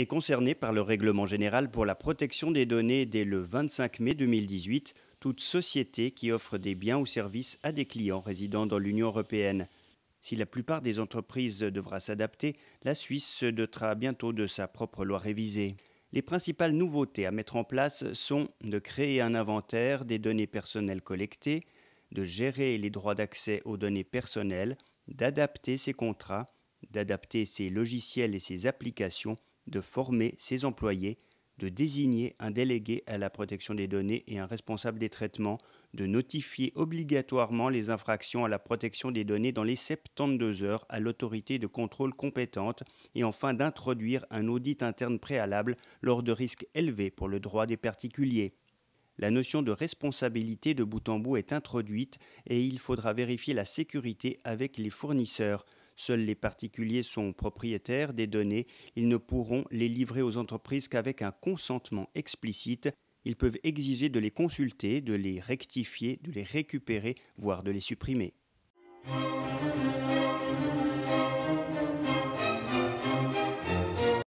est concernée par le règlement général pour la protection des données dès le 25 mai 2018 toute société qui offre des biens ou services à des clients résidant dans l'Union européenne. Si la plupart des entreprises devra s'adapter, la Suisse se dotera bientôt de sa propre loi révisée. Les principales nouveautés à mettre en place sont de créer un inventaire des données personnelles collectées, de gérer les droits d'accès aux données personnelles, d'adapter ses contrats, d'adapter ses logiciels et ses applications de former ses employés, de désigner un délégué à la protection des données et un responsable des traitements, de notifier obligatoirement les infractions à la protection des données dans les 72 heures à l'autorité de contrôle compétente et enfin d'introduire un audit interne préalable lors de risques élevés pour le droit des particuliers. La notion de responsabilité de bout en bout est introduite et il faudra vérifier la sécurité avec les fournisseurs. Seuls les particuliers sont propriétaires des données. Ils ne pourront les livrer aux entreprises qu'avec un consentement explicite. Ils peuvent exiger de les consulter, de les rectifier, de les récupérer, voire de les supprimer.